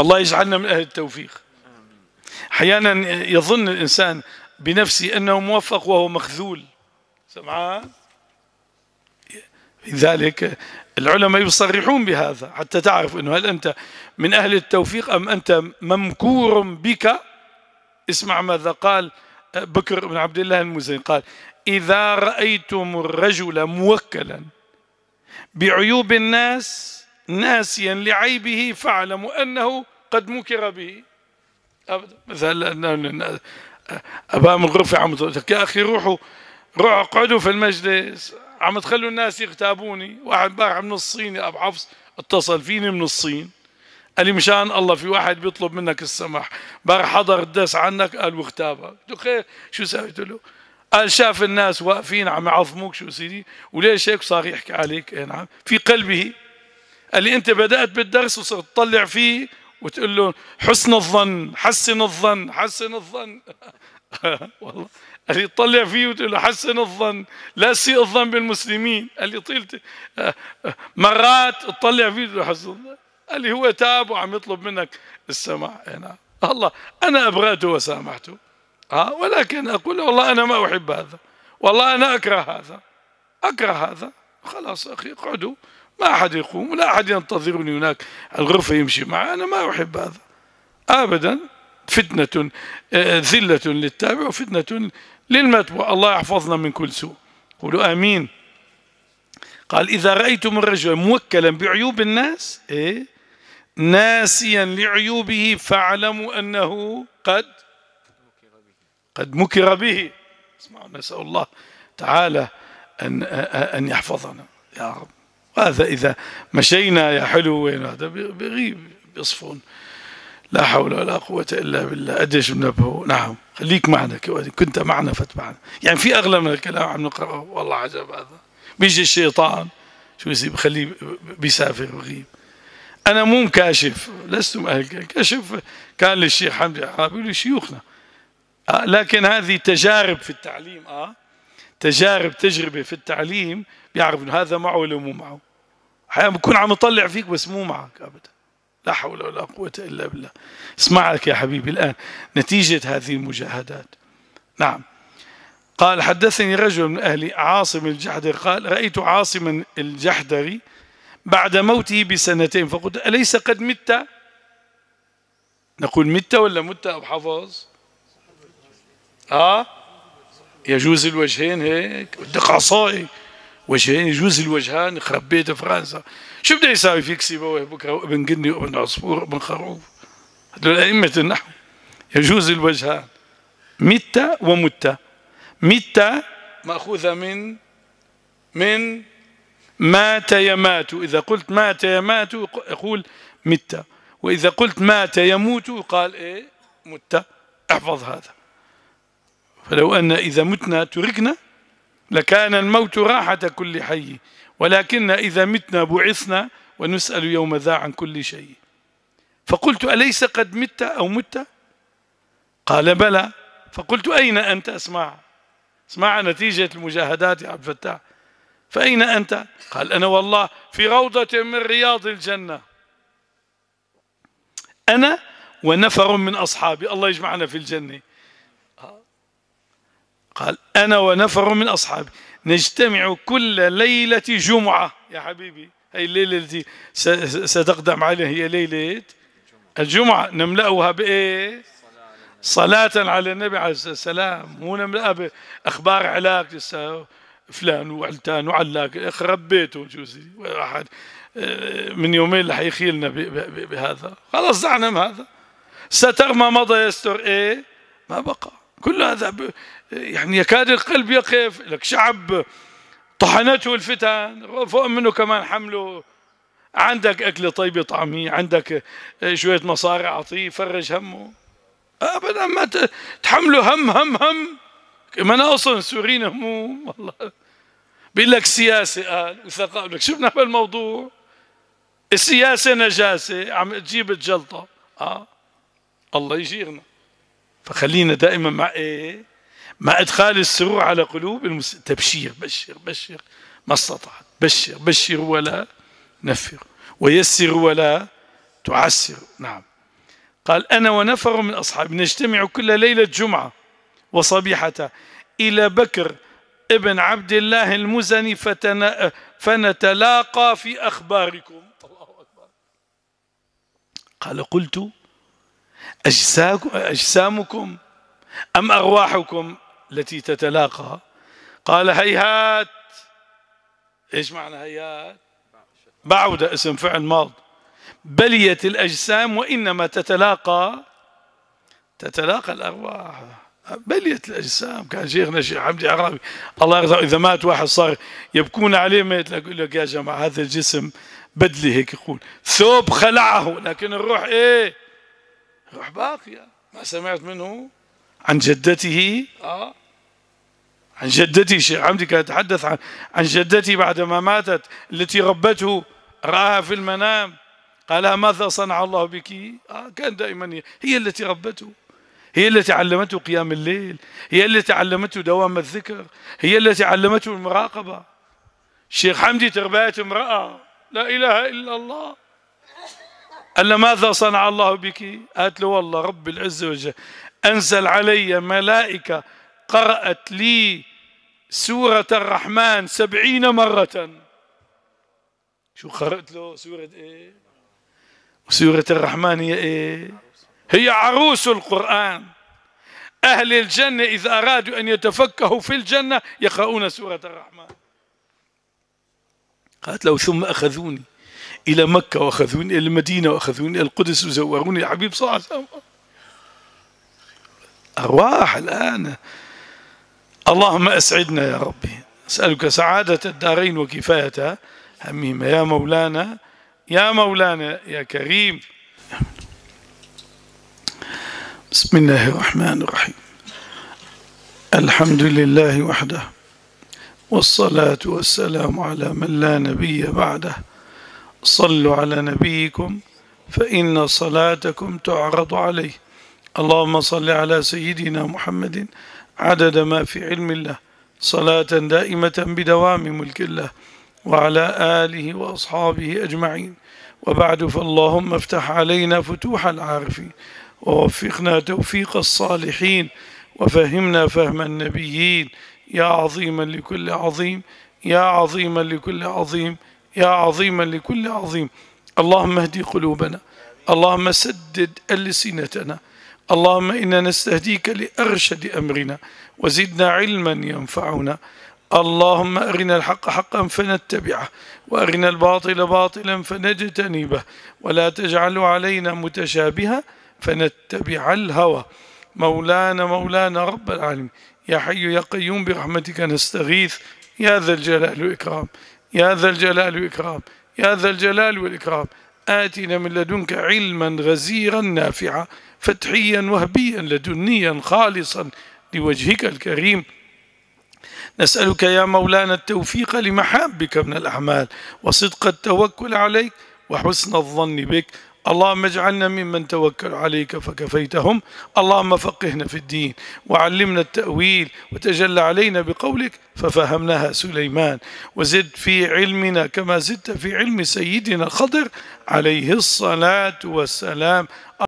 الله يجعلنا من أهل التوفيق أحيانا يظن الإنسان بنفسه أنه موفق وهو مخذول سمعان لذلك العلماء يصرحون بهذا حتى تعرف أنه هل أنت من أهل التوفيق أم أنت ممكور بك اسمع ماذا قال بكر بن عبد الله المزين قال إذا رأيتم الرجل موكلا بعيوب الناس ناسيا لعيبه فاعلموا أنه قد مكر به أبدا مثلا أبا من غرفة عم يا أخي روحوا روحوا اقعدوا في المجلس عم تخلوا الناس يغتابوني واحد بارع من الصين يا أبو حفص اتصل فيني من الصين قال لي مشان الله في واحد بيطلب منك السماح بار حضر الدس عنك قال واغتابك قلت خير شو سويت له قال شاف الناس واقفين عم يعظموك شو سيدي وليش هيك صار يحكي عليك إيه، نعم في قلبه قال لي انت بدات بالدرس وصرت تطلع فيه وتقول له حسن الظن حسن الظن حسن الظن والله قال لي تطلع فيه وتقول له حسن الظن لا سيء الظن بالمسلمين قال لي طيلت مرات تطلع فيه وتقول له حسن الظن قال لي هو تاب وعم يطلب منك السماع إيه، نعم الله انا ابغاته وسامحته ها آه، ولكن اقول والله انا ما احب هذا والله انا اكره هذا اكره هذا خلاص اخي اقعدوا ما أحد يقوم ولا أحد ينتظرني هناك الغرفة يمشي معي أنا ما أحب هذا أبدا فتنة آه، ذلة للتابع وفتنة للمتبوع الله يحفظنا من كل سوء قولوا آمين قال إذا رأيتم الرجل موكلا بعيوب الناس إيه؟ ناسيا لعيوبه فاعلموا أنه قد قد مكر به اسمعوا نسأل الله تعالى أن آه، آه، أن يحفظنا يا رب ماذا إذا مشينا يا حلو وين هذا بيغيب بيصفون لا حول ولا قوة إلا بالله قديش بنبهوا نعم خليك معنا كنت معنا فتبعنا يعني في أغلى من الكلام عم نقرأه والله عجب هذا بيجي الشيطان شو يصير بخليه بيسافر بغيب أنا مو مكاشف لستم أهل كاشف كان للشيخ حمدي حابي لشيوخنا آه، لكن هذه تجارب في التعليم آه تجارب تجربة في التعليم بيعرف هذا معه ولا مو معه احيانا بكون عم يطلع فيك بس مو معك ابدا لا حول ولا قوه الا بالله اسمعك يا حبيبي الان نتيجه هذه المجاهدات نعم قال حدثني رجل من أهل عاصم الجحدري قال رأيت عاصما الجحدري بعد موته بسنتين فقلت أليس قد مت نقول مت ولا مت أبو حفظ آه يجوز الوجهين هيك بدك عصائي وجهين يجوز الوجهان يخرب بيت فرنسا شو بده يساوي فيك سيبويه بكره ابن قني وابن عصفور وابن خروف هذول ائمه النحو يجوز الوجهان متى ومتى متى ماخوذه من من مات يمات اذا قلت مات يمات يقول متى واذا قلت مات يموت قال ايه متى احفظ هذا فلو ان اذا متنا تركنا لكان الموت راحة كل حي ولكن إذا متنا بعثنا ونسأل يوم ذا عن كل شيء فقلت أليس قد مت أو مت قال بلى فقلت أين أنت أسمع اسمع نتيجة المجاهدات يا عبد الفتاح فأين أنت قال أنا والله في روضة من رياض الجنة أنا ونفر من أصحابي الله يجمعنا في الجنة قال أنا ونفر من أصحابي نجتمع كل ليلة جمعة يا حبيبي هي الليلة التي ستقدم عليها هي ليلة الجمعة نملأها بإيه صلاة على النبي عليه الصلاة والسلام مو نملأها بأخبار علاج فلان وعلتان وعلاك اخ بيته جوزي واحد آه، من يومين رح يخيلنا بهذا خلاص زعنا هذا ستر ما مضى يستر ايه ما بقى كل هذا يعني يكاد القلب يقف لك شعب طحنته الفتن فوق منه كمان حمله عندك أكلة طيبة طعمية عندك شوية مصاري أعطيه فرج همه أبدا ما تحمله هم هم هم ما أصلا سورين هموم والله بيقول لك سياسة قال آه، وثقافة لك شو بالموضوع السياسة نجاسة عم تجيب الجلطة آه الله يجيرنا فخلينا دائما مع ايه مع ادخال السرور على قلوب المس... تبشير بشر بشر ما استطعت بشر بشر ولا نفر ويسر ولا تعسر نعم قال أنا ونفر من أصحابي نجتمع كل ليلة جمعة وصبيحة إلى بكر ابن عبد الله المزني فتنا فنتلاقى في أخباركم الله أكبر قال قلت أجسامكم أم أرواحكم التي تتلاقى قال هيهات إيش معنى هيهات بعودة اسم فعل ماض بليت الأجسام وإنما تتلاقى تتلاقى الأرواح بليت الأجسام كان شيخنا الشيخ حمدي عربي الله يرضى إذا مات واحد صار يبكون عليه ميت يقول لك يا جماعة هذا الجسم بدلي هيك يقول ثوب خلعه لكن الروح إيه روح باقية ما سمعت منه عن جدته آه. عن جدتي شيخ عمدي كان يتحدث عن عن جدتي بعدما ماتت التي ربته رآها في المنام قال ماذا صنع الله بك آه كان دائما هي التي ربته هي التي علمته قيام الليل هي التي علمته دوام الذكر هي التي علمته المراقبة شيخ حمدي تربية امرأة لا إله إلا الله قال له ماذا صنع الله بك قالت له والله رب العزة وجل أنزل علي ملائكة قرأت لي سورة الرحمن سبعين مرة شو قرأت له سورة إيه وسورة الرحمن هي إيه هي عروس القرآن أهل الجنة إذا أرادوا أن يتفكهوا في الجنة يقرؤون سورة الرحمن قالت له ثم أخذوني إلى مكة وأخذوني إلى المدينة وأخذوني إلى القدس وزوروني حبيب صلى الله عليه وسلم أرواح الآن اللهم أسعدنا يا ربي أسألك سعادة الدارين وكفايتها همهما يا مولانا يا مولانا يا كريم بسم الله الرحمن الرحيم الحمد لله وحده والصلاة والسلام على من لا نبي بعده صلوا على نبيكم فإن صلاتكم تعرض عليه اللهم صل على سيدنا محمد عدد ما في علم الله صلاة دائمة بدوام ملك الله وعلى آله وأصحابه أجمعين وبعد فاللهم افتح علينا فتوح العارفين ووفقنا توفيق الصالحين وفهمنا فهم النبيين يا عظيما لكل عظيم يا عظيما لكل عظيم يا عظيما لكل عظيم اللهم اهدي قلوبنا اللهم سدد ألسنتنا اللهم إنا نستهديك لأرشد أمرنا وزدنا علما ينفعنا اللهم أرنا الحق حقا فنتبعه وأرنا الباطل باطلا فنجتنبه ولا تجعل علينا متشابها فنتبع الهوى مولانا مولانا رب العالمين يا حي يا قيوم برحمتك نستغيث يا ذا الجلال والإكرام يا ذا الجلال والإكرام يا ذا الجلال والإكرام آتنا من لدنك علما غزيرا نافعا فتحيا وهبيا لدنيا خالصا لوجهك الكريم نسألك يا مولانا التوفيق لمحابك من الأعمال وصدق التوكل عليك وحسن الظن بك اللهم اجعلنا ممن توكل عليك فكفيتهم اللهم فقهنا في الدين وعلمنا التأويل وتجلى علينا بقولك ففهمناها سليمان وزد في علمنا كما زدت في علم سيدنا خضر عليه الصلاة والسلام